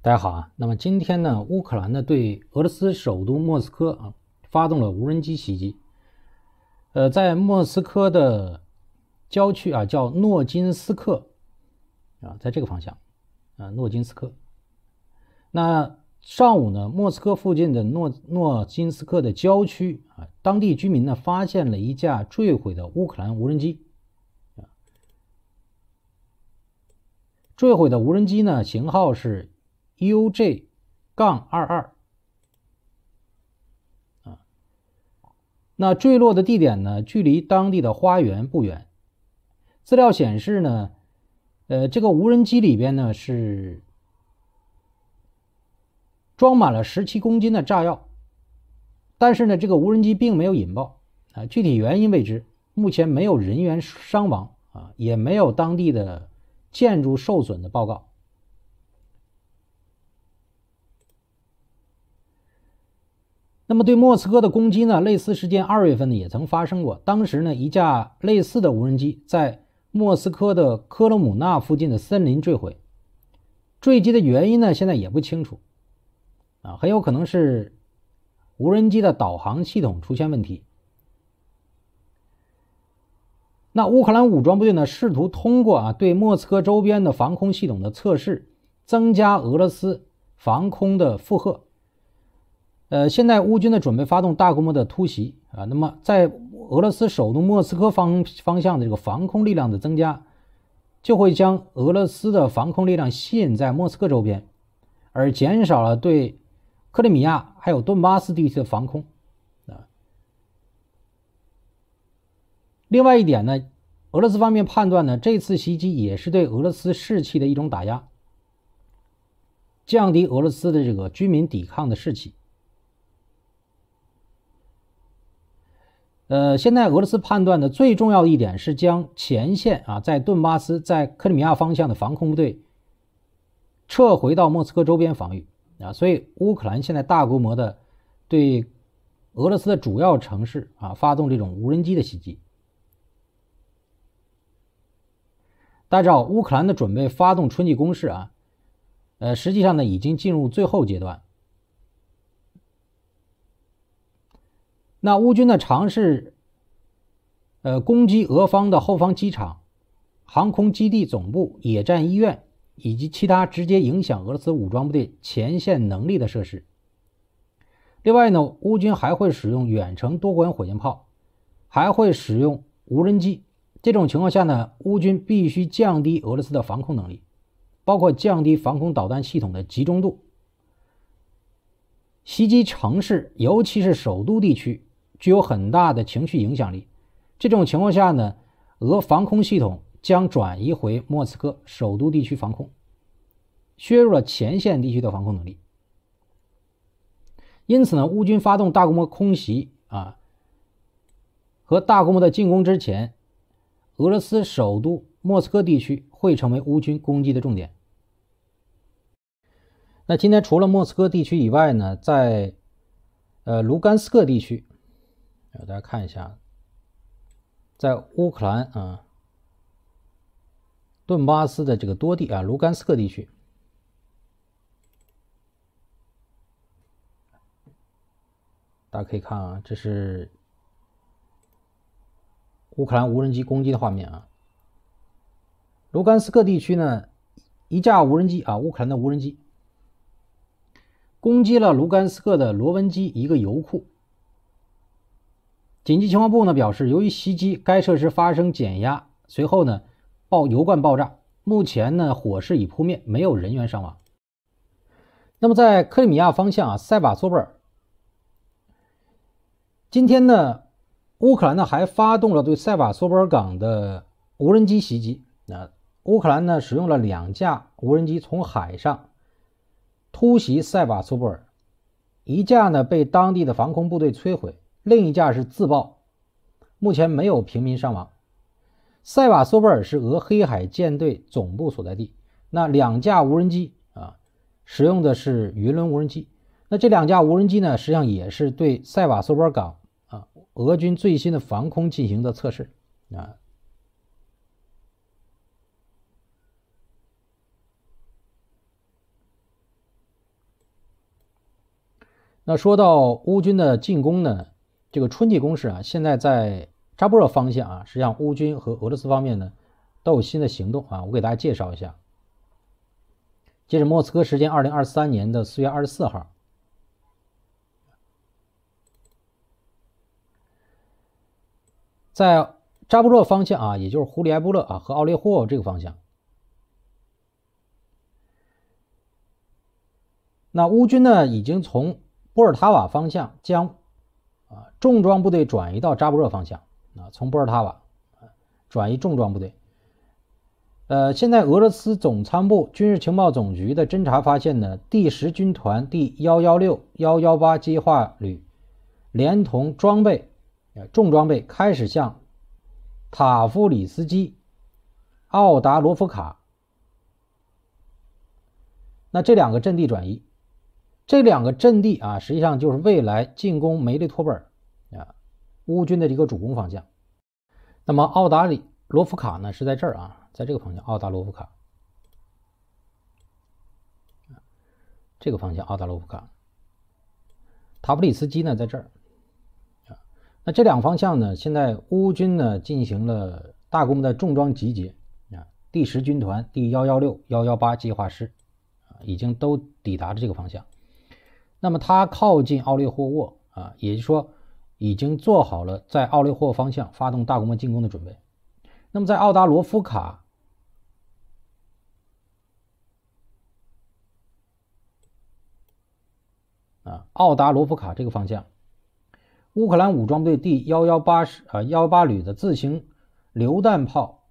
大家好啊，那么今天呢，乌克兰呢对俄罗斯首都莫斯科啊发动了无人机袭击，呃，在莫斯科的郊区啊，叫诺金斯克啊，在这个方向啊，诺金斯克。那上午呢，莫斯科附近的诺诺金斯克的郊区啊，当地居民呢发现了一架坠毁的乌克兰无人机，啊，坠毁的无人机呢型号是。UJ，杠二二，啊，那坠落的地点呢，距离当地的花园不远。资料显示呢，呃，这个无人机里边呢是装满了十七公斤的炸药，但是呢，这个无人机并没有引爆，啊，具体原因未知。目前没有人员伤亡啊，也没有当地的建筑受损的报告。那么对莫斯科的攻击呢？类似事件二月份呢也曾发生过。当时呢一架类似的无人机在莫斯科的科罗姆纳附近的森林坠毁，坠机的原因呢现在也不清楚，啊很有可能是无人机的导航系统出现问题。那乌克兰武装部队呢试图通过啊对莫斯科周边的防空系统的测试，增加俄罗斯防空的负荷。呃，现在乌军呢准备发动大规模的突袭啊，那么在俄罗斯首都莫斯科方方向的这个防空力量的增加，就会将俄罗斯的防空力量吸引在莫斯科周边，而减少了对克里米亚还有顿巴斯地区的防空啊。另外一点呢，俄罗斯方面判断呢，这次袭击也是对俄罗斯士气的一种打压，降低俄罗斯的这个军民抵抗的士气。呃，现在俄罗斯判断的最重要的一点是，将前线啊，在顿巴斯、在克里米亚方向的防空部队撤回到莫斯科周边防御啊，所以乌克兰现在大规模的对俄罗斯的主要城市啊发动这种无人机的袭击。大家知道，乌克兰的准备发动春季攻势啊，呃，实际上呢已经进入最后阶段。那乌军的尝试，呃，攻击俄方的后方机场、航空基地总部、野战医院以及其他直接影响俄罗斯武装部队前线能力的设施。另外呢，乌军还会使用远程多管火箭炮，还会使用无人机。这种情况下呢，乌军必须降低俄罗斯的防空能力，包括降低防空导弹系统的集中度，袭击城市，尤其是首都地区。具有很大的情绪影响力。这种情况下呢，俄防空系统将转移回莫斯科首都地区防空，削弱了前线地区的防空能力。因此呢，乌军发动大规模空袭啊和大规模的进攻之前，俄罗斯首都莫斯科地区会成为乌军攻击的重点。那今天除了莫斯科地区以外呢，在呃卢甘斯克地区。大家看一下，在乌克兰啊顿巴斯的这个多地啊，卢甘斯克地区，大家可以看啊，这是乌克兰无人机攻击的画面啊。卢甘斯克地区呢，一架无人机啊，乌克兰的无人机攻击了卢甘斯克的罗文基一个油库。紧急情况部呢表示，由于袭击，该设施发生减压，随后呢，爆油罐爆炸。目前呢，火势已扑灭，没有人员伤亡。那么在克里米亚方向啊，塞瓦索布尔，今天呢，乌克兰呢还发动了对塞瓦索布尔港的无人机袭击。那乌克兰呢使用了两架无人机从海上突袭塞瓦索布尔，一架呢被当地的防空部队摧毁。另一架是自爆，目前没有平民伤亡。塞瓦索波尔是俄黑海舰队总部所在地。那两架无人机啊，使用的是云龙无人机。那这两架无人机呢，实际上也是对塞瓦索波尔港啊，俄军最新的防空进行的测试啊。那说到乌军的进攻呢？这个春季攻势啊，现在在扎波热方向啊，实际上乌军和俄罗斯方面呢都有新的行动啊，我给大家介绍一下。截止莫斯科时间二零二三年的四月二十四号，在扎波热方向啊，也就是胡里埃布勒啊和奥列霍这个方向，那乌军呢已经从波尔塔瓦方向将。啊，重装部队转移到扎布热方向啊，从波尔塔瓦转移重装部队。呃，现在俄罗斯总参谋部军事情报总局的侦查发现呢，第十军团第幺幺六幺幺八计划旅，连同装备，呃，重装备开始向塔夫里斯基、奥达罗夫卡那这两个阵地转移。这两个阵地啊，实际上就是未来进攻梅利托波尔啊，乌军的一个主攻方向。那么奥达里罗夫卡呢是在这儿啊，在这个方向，奥达罗夫卡。这个方向，奥达罗夫卡。塔布里茨基呢在这儿啊。那这两个方向呢，现在乌军呢进行了大规模的重装集结啊，第十军团第幺幺六幺幺八计划师啊，已经都抵达了这个方向。那么，他靠近奥列霍沃啊，也就是说，已经做好了在奥列霍方向发动大规模进攻的准备。那么，在奥达罗夫卡啊，奥达罗夫卡这个方向，乌克兰武装队第幺幺八师啊幺八旅的自行榴弹炮，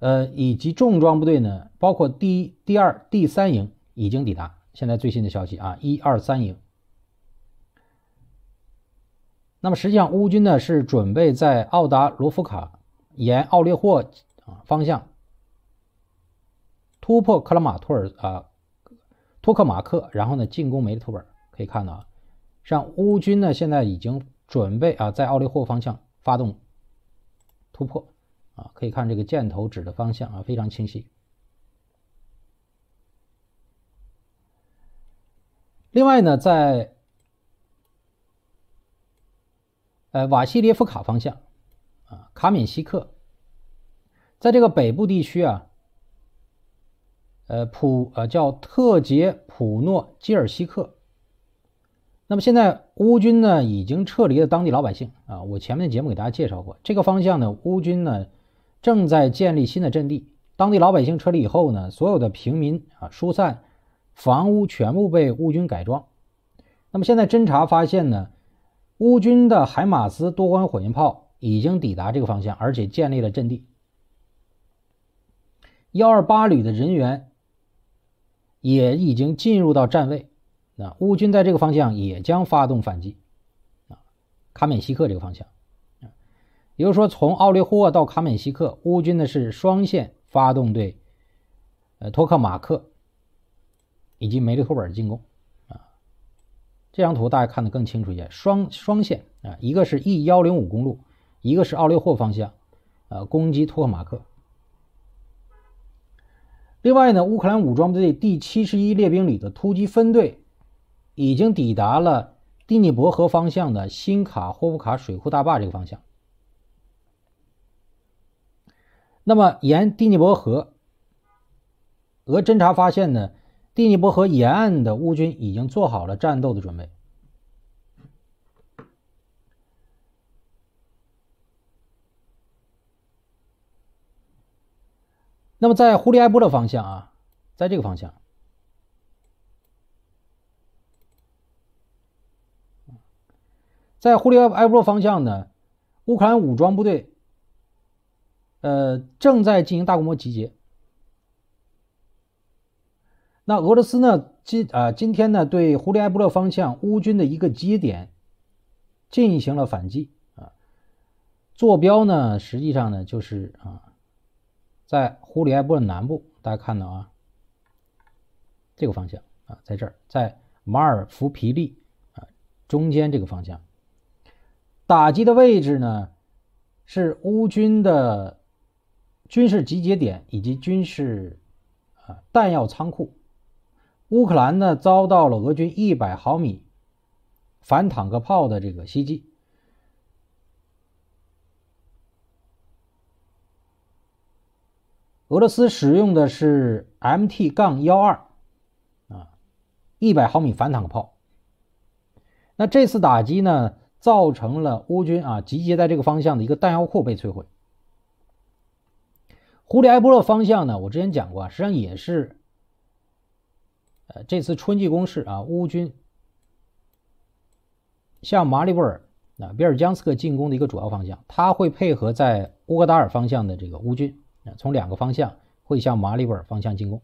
呃，以及重装部队呢，包括第一、第二、第三营。已经抵达。现在最新的消息啊，一二三营。那么实际上，乌军呢是准备在奥达罗夫卡沿奥列霍啊方向突破克拉马托尔啊、托克马克，然后呢进攻梅利托本。可以看到啊，像乌军呢现在已经准备啊在奥列霍方向发动突破啊，可以看这个箭头指的方向啊非常清晰。另外呢，在呃瓦西列夫卡方向，啊卡敏西克，在这个北部地区啊，呃普呃叫特杰普诺基尔西克。那么现在乌军呢已经撤离了当地老百姓啊，我前面的节目给大家介绍过，这个方向呢乌军呢正在建立新的阵地，当地老百姓撤离以后呢，所有的平民啊疏散。房屋全部被乌军改装。那么现在侦查发现呢，乌军的海马斯多管火箭炮已经抵达这个方向，而且建立了阵地。幺二八旅的人员也已经进入到战位。那乌军在这个方向也将发动反击，啊，卡缅西克这个方向，也就是说从奥利霍到卡缅西克，乌军的是双线发动对，呃，托克马克。以及梅利托尔的进攻，啊，这张图大家看的更清楚一些。双双线啊，一个是 E 幺零五公路，一个是奥利霍方向，呃，攻击托克马克。另外呢，乌克兰武装部队第七十一列兵旅的突击分队已经抵达了第聂伯河方向的新卡霍夫卡水库大坝这个方向。那么沿第聂伯河，俄侦察发现呢。第尼伯河沿岸的乌军已经做好了战斗的准备。那么，在胡里埃波勒方向啊，在这个方向，在胡里埃埃波勒方向呢，乌克兰武装部队呃正在进行大规模集结。那俄罗斯呢今啊今天呢对胡里埃波勒方向乌军的一个集结点进行了反击啊，坐标呢实际上呢就是啊，在胡里埃波勒南部，大家看到啊这个方向啊在这儿，在马尔福皮利啊中间这个方向，打击的位置呢是乌军的军事集结点以及军事啊弹药仓库。乌克兰呢遭到了俄军一百毫米反坦克炮的这个袭击。俄罗斯使用的是 M T 杠幺二啊，一百毫米反坦克炮。那这次打击呢，造成了乌军啊集结在这个方向的一个弹药库被摧毁。胡里埃波洛方向呢，我之前讲过，实际上也是。呃，这次春季攻势啊，乌军向马里布尔、啊比尔江斯克进攻的一个主要方向，他会配合在乌格达尔方向的这个乌军啊，从两个方向会向马里布尔方向进攻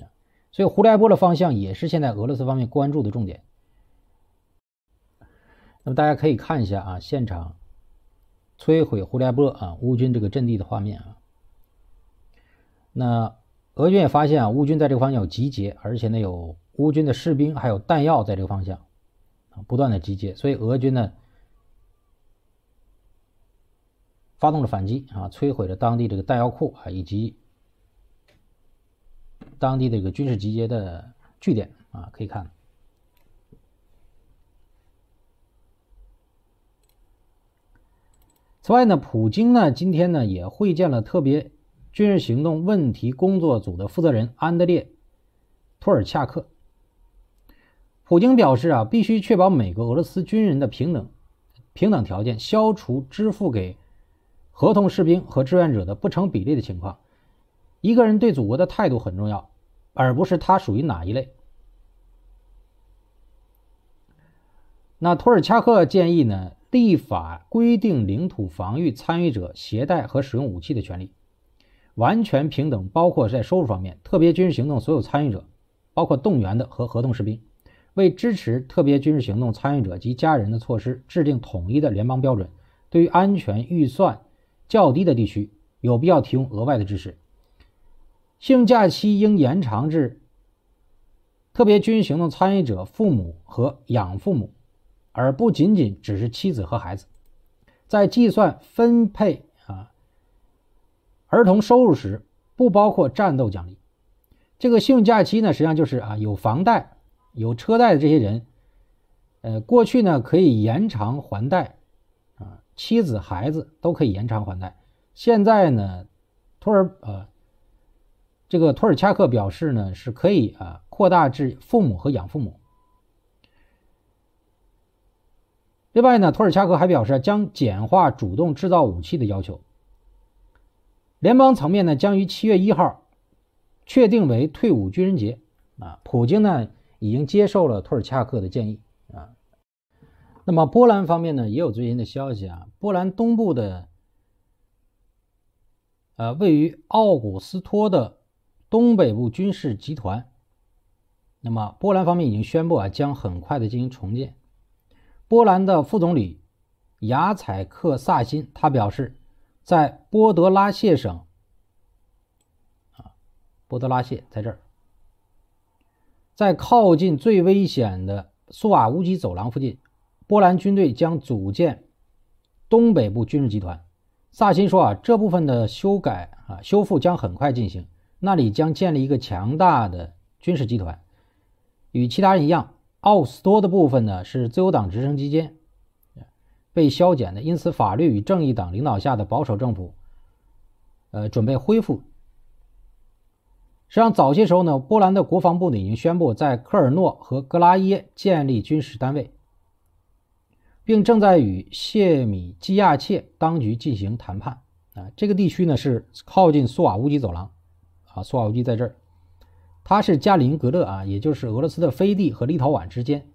啊，所以胡列波的方向也是现在俄罗斯方面关注的重点。那么大家可以看一下啊，现场摧毁胡列波啊乌军这个阵地的画面啊，那。俄军也发现啊，乌军在这个方向有集结，而且呢，有乌军的士兵还有弹药在这个方向啊，不断的集结。所以俄军呢，发动了反击啊，摧毁了当地这个弹药库啊，以及当地这个军事集结的据点啊。可以看。此外呢，普京呢，今天呢，也会见了特别。军事行动问题工作组的负责人安德烈·托尔恰克，普京表示：“啊，必须确保美国、俄罗斯军人的平等、平等条件，消除支付给合同士兵和志愿者的不成比例的情况。一个人对祖国的态度很重要，而不是他属于哪一类。”那托尔恰克建议呢，立法规定领土防御参与者携带和使用武器的权利。完全平等，包括在收入方面。特别军事行动所有参与者，包括动员的和合同士兵，为支持特别军事行动参与者及家人的措施，制定统一的联邦标准。对于安全预算较低的地区，有必要提供额外的支持。性假期应延长至特别军事行动参与者父母和养父母，而不仅仅只是妻子和孩子。在计算分配。儿童收入时不包括战斗奖励。这个信用假期呢，实际上就是啊，有房贷、有车贷的这些人，呃，过去呢可以延长还贷，啊，妻子、孩子都可以延长还贷。现在呢，托尔呃，这个托尔恰克表示呢是可以啊，扩大至父母和养父母。另外呢，托尔恰克还表示将简化主动制造武器的要求。联邦层面呢，将于七月一号确定为退伍军人节啊。普京呢，已经接受了托尔恰克的建议啊。那么波兰方面呢，也有最新的消息啊。波兰东部的，呃，位于奥古斯托的东北部军事集团，那么波兰方面已经宣布啊，将很快的进行重建。波兰的副总理雅采克萨辛他表示。在波德拉谢省，啊，波德拉谢在这儿，在靠近最危险的苏瓦乌基走廊附近，波兰军队将组建东北部军事集团。萨辛说：“啊，这部分的修改啊修复将很快进行，那里将建立一个强大的军事集团。”与其他人一样，奥斯多的部分呢是自由党直升机间。被削减的，因此法律与正义党领导下的保守政府，呃，准备恢复。实际上，早些时候呢，波兰的国防部呢已经宣布在科尔诺和格拉耶建立军事单位，并正在与谢米基亚切当局进行谈判。啊，这个地区呢是靠近苏瓦乌基走廊，啊，苏瓦乌基在这儿，它是加林格勒啊，也就是俄罗斯的飞地和立陶宛之间。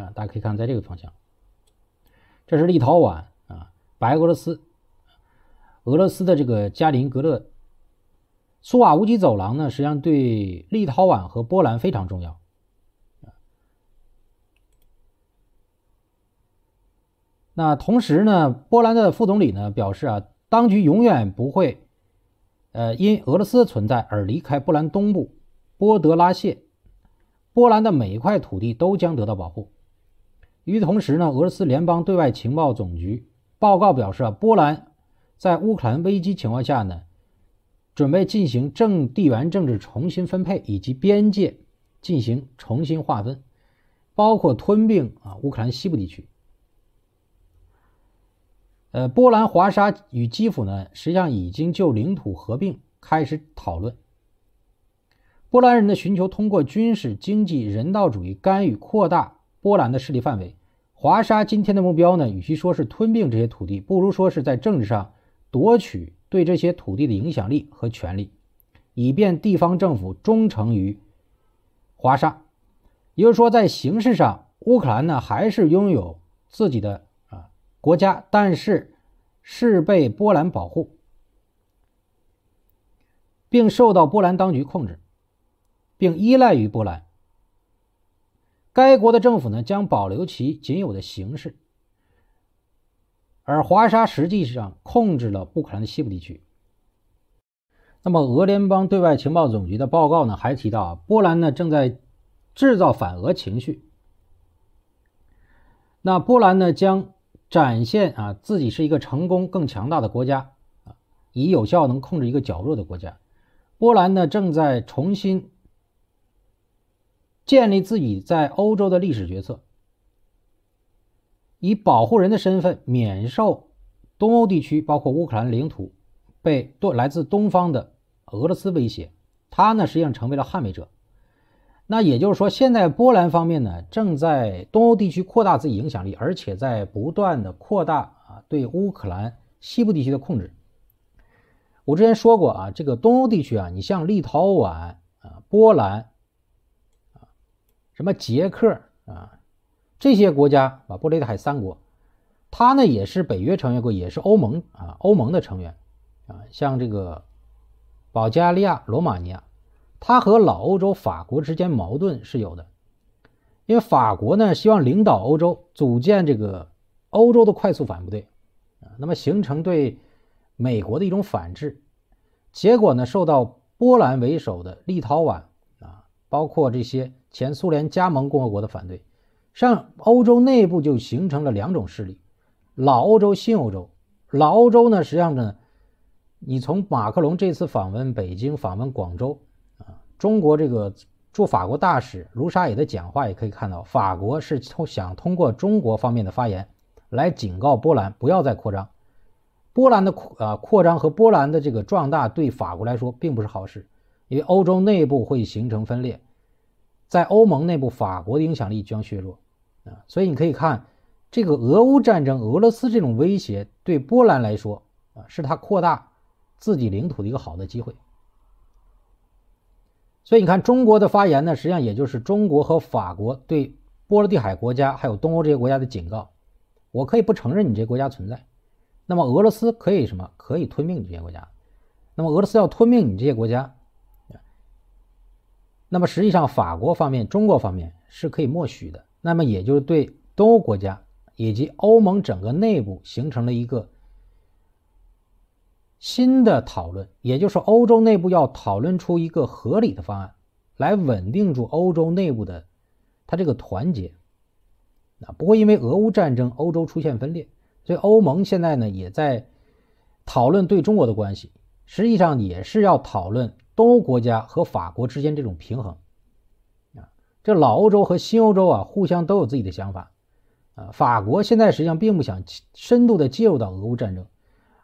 啊，大家可以看，在这个方向，这是立陶宛啊，白俄罗斯、俄罗斯的这个加林格勒苏瓦乌基走廊呢，实际上对立陶宛和波兰非常重要。那同时呢，波兰的副总理呢表示啊，当局永远不会，呃，因俄罗斯的存在而离开波兰东部波德拉谢，波兰的每一块土地都将得到保护。与此同时呢，俄罗斯联邦对外情报总局报告表示啊，波兰在乌克兰危机情况下呢，准备进行政地缘政治重新分配以及边界进行重新划分，包括吞并啊乌克兰西部地区。呃，波兰华沙与基辅呢，实际上已经就领土合并开始讨论。波兰人的寻求通过军事、经济、人道主义干预扩大波兰的势力范围。华沙今天的目标呢，与其说是吞并这些土地，不如说是在政治上夺取对这些土地的影响力和权力，以便地方政府忠诚于华沙。也就是说，在形式上，乌克兰呢还是拥有自己的啊国家，但是是被波兰保护，并受到波兰当局控制，并依赖于波兰。该国的政府呢将保留其仅有的形式，而华沙实际上控制了乌克兰的西部地区。那么，俄联邦对外情报总局的报告呢还提到，波兰呢正在制造反俄情绪。那波兰呢将展现啊自己是一个成功、更强大的国家啊，以有效能控制一个较弱的国家。波兰呢正在重新。建立自己在欧洲的历史决策，以保护人的身份免受东欧地区，包括乌克兰领土，被多来自东方的俄罗斯威胁。他呢实际上成为了捍卫者。那也就是说，现在波兰方面呢正在东欧地区扩大自己影响力，而且在不断的扩大啊对乌克兰西部地区的控制。我之前说过啊，这个东欧地区啊，你像立陶宛啊，波兰。什么捷克啊，这些国家啊，波雷的海三国，它呢也是北约成员国，也是欧盟啊，欧盟的成员啊。像这个保加利亚、罗马尼亚，它和老欧洲法国之间矛盾是有的，因为法国呢希望领导欧洲，组建这个欧洲的快速反应部队啊，那么形成对美国的一种反制。结果呢，受到波兰为首的立陶宛。包括这些前苏联加盟共和国的反对，像欧洲内部就形成了两种势力：老欧洲、新欧洲。老欧洲呢，实际上呢，你从马克龙这次访问北京、访问广州啊，中国这个驻法国大使卢沙野的讲话也可以看到，法国是想通过中国方面的发言来警告波兰不要再扩张。波兰的扩啊扩张和波兰的这个壮大，对法国来说并不是好事。因为欧洲内部会形成分裂，在欧盟内部，法国的影响力将削弱，啊，所以你可以看这个俄乌战争，俄罗斯这种威胁对波兰来说，啊，是他扩大自己领土的一个好的机会。所以你看中国的发言呢，实际上也就是中国和法国对波罗的海国家还有东欧这些国家的警告。我可以不承认你这些国家存在，那么俄罗斯可以什么？可以吞并你这些国家。那么俄罗斯要吞并你这些国家。那么实际上，法国方面、中国方面是可以默许的。那么，也就是对东欧国家以及欧盟整个内部形成了一个新的讨论，也就是欧洲内部要讨论出一个合理的方案，来稳定住欧洲内部的他这个团结。啊，不会因为俄乌战争，欧洲出现分裂。所以，欧盟现在呢，也在讨论对中国的关系，实际上也是要讨论。东欧国家和法国之间这种平衡，啊，这老欧洲和新欧洲啊，互相都有自己的想法，啊，法国现在实际上并不想深度的介入到俄乌战争，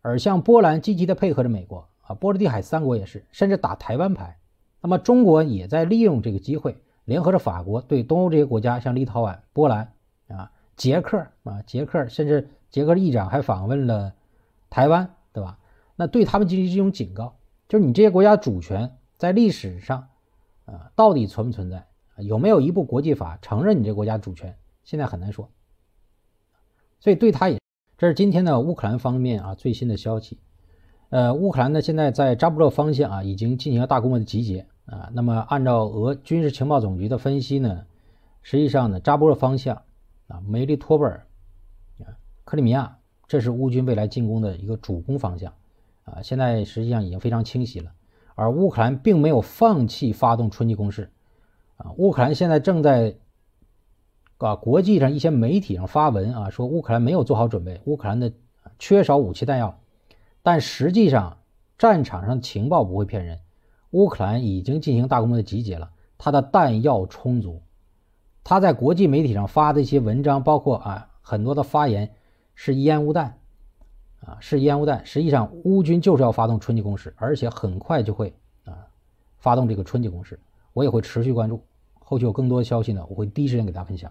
而像波兰积极的配合着美国啊，波罗的海三国也是，甚至打台湾牌。那么中国也在利用这个机会，联合着法国对东欧这些国家，像立陶宛、波兰啊、捷克啊、捷克，甚至捷克的议长还访问了台湾，对吧？那对他们进行这种警告。就是你这些国家主权在历史上，呃，到底存不存在？有没有一部国际法承认你这国家主权？现在很难说。所以对他也，这是今天的乌克兰方面啊最新的消息。呃，乌克兰呢现在在扎波勒方向啊已经进行了大规模的集结啊。那么按照俄军事情报总局的分析呢，实际上呢扎波勒方向啊梅利托波尔啊克里米亚，这是乌军未来进攻的一个主攻方向。啊，现在实际上已经非常清晰了，而乌克兰并没有放弃发动春季攻势，啊，乌克兰现在正在啊国际上一些媒体上发文啊，说乌克兰没有做好准备，乌克兰的缺少武器弹药，但实际上战场上情报不会骗人，乌克兰已经进行大规模的集结了，他的弹药充足，他在国际媒体上发的一些文章，包括啊很多的发言是烟雾弹。啊，是烟雾弹。实际上，乌军就是要发动春季攻势，而且很快就会啊，发动这个春季攻势。我也会持续关注，后续有更多的消息呢，我会第一时间给大家分享。